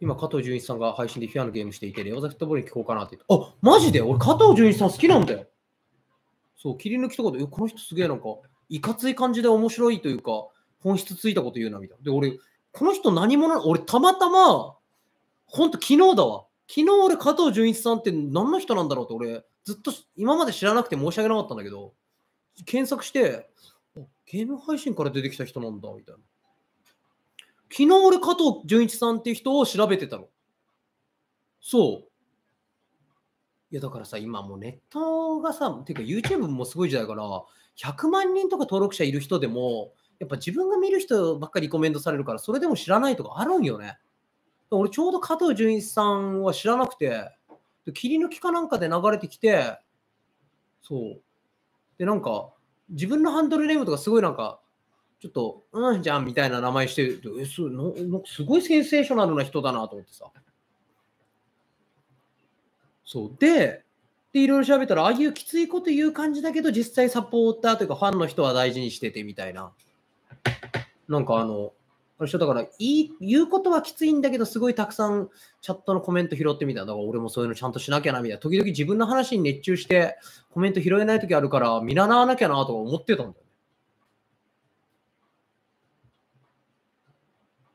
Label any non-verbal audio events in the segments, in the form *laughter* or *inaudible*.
今、加藤純一さんが配信でフィアのゲームしていて、レオザフットボールに聞こうかなって言って、あ、マジで俺、加藤純一さん好きなんだよ。そう、切り抜きとかで、この人すげえなんか、いかつい感じで面白いというか、本質ついたこと言うな、みたいな。で、俺、この人何者俺、たまたま、ほんと昨日だわ。昨日俺、加藤純一さんって何の人なんだろうって俺、ずっと今まで知らなくて申し訳なかったんだけど、検索して、ゲーム配信から出てきた人なんだ、みたいな。昨日俺加藤純一さんっていう人を調べてたの。そう。いやだからさ、今もうネットがさ、ていうか YouTube もすごい時代から、100万人とか登録者いる人でも、やっぱ自分が見る人ばっかりコメントされるから、それでも知らないとかあるんよね。俺ちょうど加藤純一さんは知らなくて、切り抜きかなんかで流れてきて、そう。で、なんか、自分のハンドルネームとかすごいなんか、ちょっと、うんじゃんみたいな名前してると、えすののすごいセンセーショナルな人だなと思ってさ。そうで、で、いろいろ調べたら、ああいうきついこと言う感じだけど、実際サポーターというかファンの人は大事にしててみたいな。なんかあの、あれだからいい、言うことはきついんだけど、すごいたくさんチャットのコメント拾ってみた。だから俺もそういうのちゃんとしなきゃな、みたいな。時々自分の話に熱中して、コメント拾えない時あるから、見習わなきゃな、とか思ってたんだよ。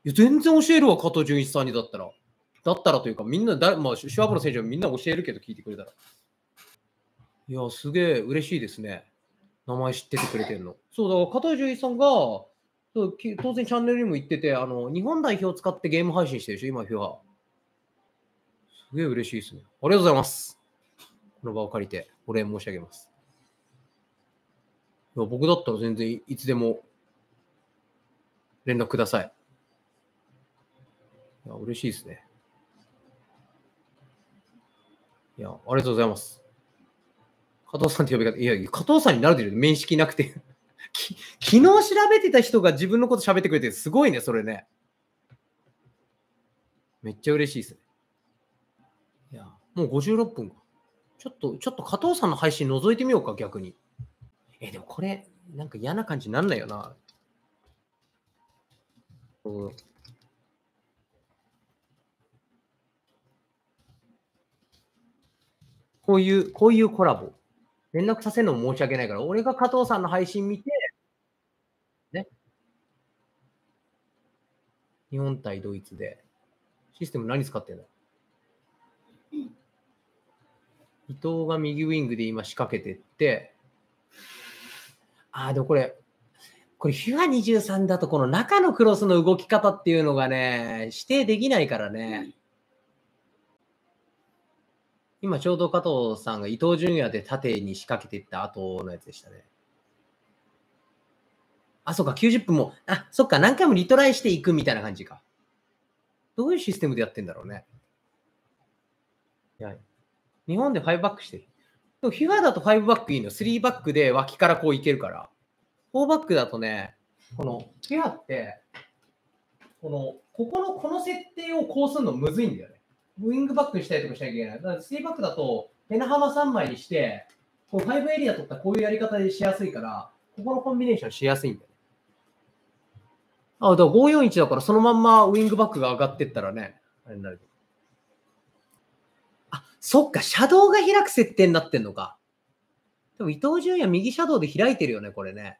や全然教えるわ、加藤純一さんにだったら。だったらというか、みんなだ、まあ、シュワブロ選手はみんな教えるけど聞いてくれたら。いや、すげえ嬉しいですね。名前知っててくれてんの。そうだ、から加藤純一さんが、そう当然チャンネルにも行ってて、あの、日本代表を使ってゲーム配信してるでしょ、今、フィア。すげえ嬉しいですね。ありがとうございます。この場を借りて、お礼申し上げます。僕だったら全然いつでも連絡ください。いや、嬉しいですね。いや、ありがとうございます。加藤さんって呼び方、いや、加藤さんになれてる面識なくて *laughs* き。昨日調べてた人が自分のこと喋ってくれて、すごいね、それね。めっちゃ嬉しいですね。いや、もう56分か。ちょっと、ちょっと加藤さんの配信覗いてみようか、逆に。え、でもこれ、なんか嫌な感じになんないよな。うんこういう、こういうコラボ。連絡させるのも申し訳ないから、俺が加藤さんの配信見て、ね。日本対ドイツで、システム何使ってんの伊藤が右ウィングで今仕掛けてって、ああ、でもこれ、これ、ヒュア23だと、この中のクロスの動き方っていうのがね、指定できないからね。今ちょうど加藤さんが伊東純也で縦に仕掛けていった後のやつでしたね。あ、そっか、90分も、あ、そっか、何回もリトライしていくみたいな感じか。どういうシステムでやってんだろうね。いや、日本で5バックしてる。でも f i f だと5バックいいの。3バックで脇からこういけるから。4バックだとね、この f i f って、この、ここの、この設定をこうするのむずいんだよね。ウィングバックにしたりとかしなきゃいけない。だから、ーバックだと、ペナハマ3枚にして、この5エリア取たらこういうやり方でしやすいから、ここのコンビネーションしやすいんだよね。あ、だから541だから、そのまんまウィングバックが上がってったらね、あれになる。あ、そっか、シャドウが開く設定になってんのか。でも伊藤純也右シャドウで開いてるよね、これね。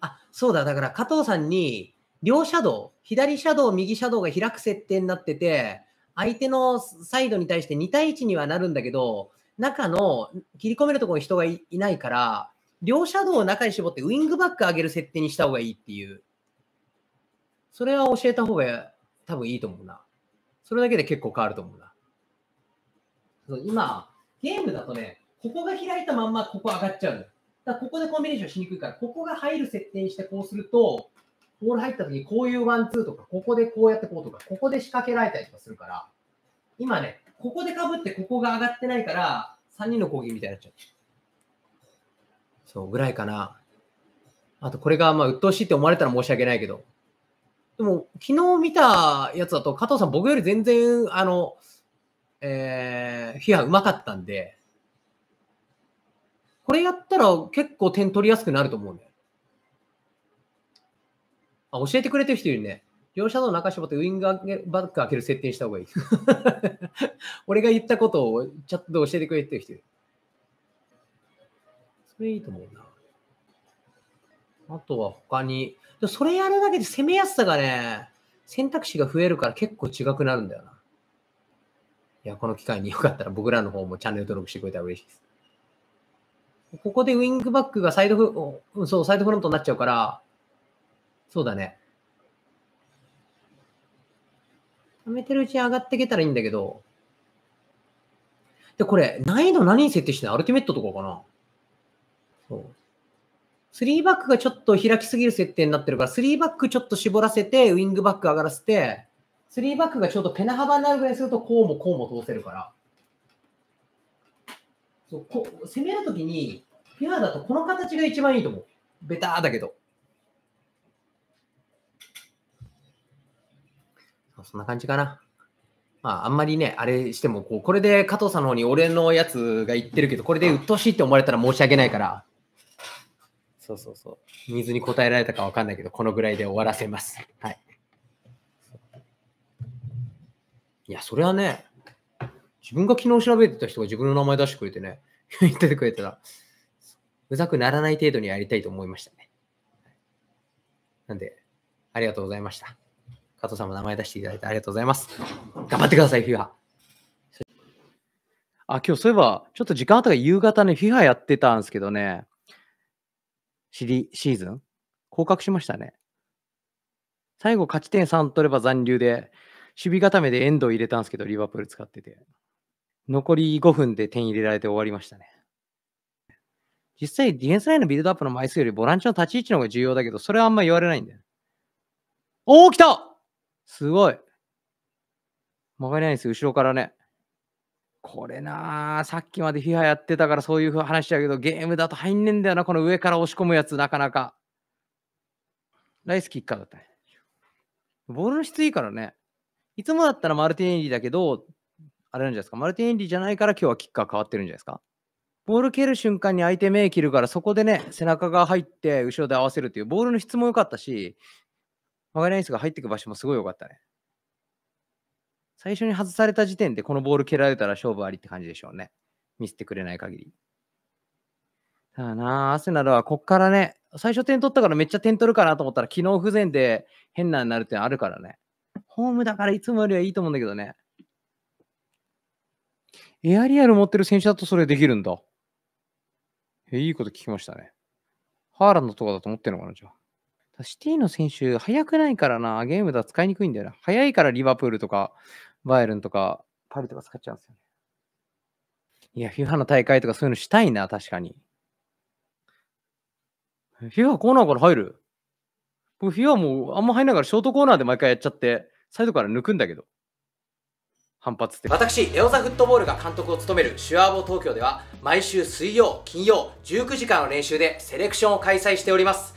あ、そうだ、だから加藤さんに、両シャドウ、左シャドウ、右シャドウが開く設定になってて、相手のサイドに対して2対1にはなるんだけど、中の切り込めるところに人がいないから、両シャドウを中に絞ってウイングバック上げる設定にした方がいいっていう。それは教えた方が多分いいと思うな。それだけで結構変わると思うな。今、ゲームだとね、ここが開いたまんまここ上がっちゃうだここでコンビネーションしにくいから、ここが入る設定にしてこうすると、ボール入った時にこういうワンツーとか、ここでこうやってこうとか、ここで仕掛けられたりとかするから、今ね、ここでかぶってここが上がってないから、3人の攻撃みたいになっちゃう。そうぐらいかな。あと、これが、まあ、鬱陶しいって思われたら申し訳ないけど。でも、昨日見たやつだと、加藤さん、僕より全然、あの、えー、批判うまかったんで、これやったら結構点取りやすくなると思うんだよ。あ、教えてくれてる人いるね。両者の中絞ってウィングバック開ける設定した方がいい。*laughs* 俺が言ったことをチャットで教えてくれてる人いる。それいいと思うな。あとは他に。それやるだけで攻めやすさがね、選択肢が増えるから結構違くなるんだよな。いや、この機会によかったら僕らの方もチャンネル登録してくれたら嬉しいです。ここでウィングバックがサイドフ、そう、サイドフロントになっちゃうから、そうだね。貯めてるうちに上がっていけたらいいんだけど。で、これ、難易度何に設定してるのアルティメットとかかなそう。3バックがちょっと開きすぎる設定になってるから、3バックちょっと絞らせて、ウィングバック上がらせて、3バックがちょっとペナ幅になるぐらいすると、こうもこうも通せるから。そうこ攻めるときに、ピュアだとこの形が一番いいと思う。ベターだけど。そんな感じかな。まあ、あんまりね、あれしてもこう、これで加藤さんの方に俺のやつが言ってるけど、これで鬱陶しいって思われたら申し訳ないから、そうそうそう、水に応えられたか分かんないけど、このぐらいで終わらせます。はい。いや、それはね、自分が昨日調べてた人が自分の名前出してくれてね、*laughs* 言っててくれたら、うざくならない程度にやりたいと思いましたね。なんで、ありがとうございました。加藤さんも名前出していただいてありがとうございます。頑張ってください、フィ f あ、今日そういえば、ちょっと時間あったから夕方ね、フィファやってたんですけどね、シリシーズン降格しましたね。最後勝ち点3取れば残留で、守備固めでエンドを入れたんですけど、リバプール使ってて。残り5分で点入れられて終わりましたね。実際、ディフェンスラインのビルドアップの枚数よりボランチの立ち位置の方が重要だけど、それはあんま言われないんだよ。おお、来たすごい。曲がりないです、後ろからね。これなあ、さっきまで FIFA やってたからそういう話だけど、ゲームだと入んねえんだよな、この上から押し込むやつ、なかなか。ナイスキッカーだったね。ボールの質いいからね。いつもだったらマルティネリだけど、あれなんじゃないですか、マルティネリじゃないから今日はキッカー変わってるんじゃないですか。ボール蹴る瞬間に相手目切るから、そこでね、背中が入って、後ろで合わせるっていう、ボールの質も良かったし、マガリアスが入ってく場所もすごい良かったね。最初に外された時点でこのボール蹴られたら勝負ありって感じでしょうね。見せてくれない限り。ただなアセナルはこっからね、最初点取ったからめっちゃ点取るかなと思ったら、機能不全で変なになる点あるからね。ホームだからいつもよりはいいと思うんだけどね。エアリアル持ってる選手だとそれできるんだ。え、いいこと聞きましたね。ハーランドとかだと思ってんのかな、じゃあ。シティの選手、速くないからな、ゲームだ使いにくいんだよな。速いからリバプールとか、バイルンとか、パリとか使っちゃうんですよね。いや、FIFA の大会とかそういうのしたいな、確かに。FIFA コーナーから入る僕 FIFA もうあんま入んないからショートコーナーで毎回やっちゃって、サイドから抜くんだけど。反発って私エオザフットボールが監督を務めるシュアーボ東京では毎週水曜金曜19時間の練習でセレクションを開催しております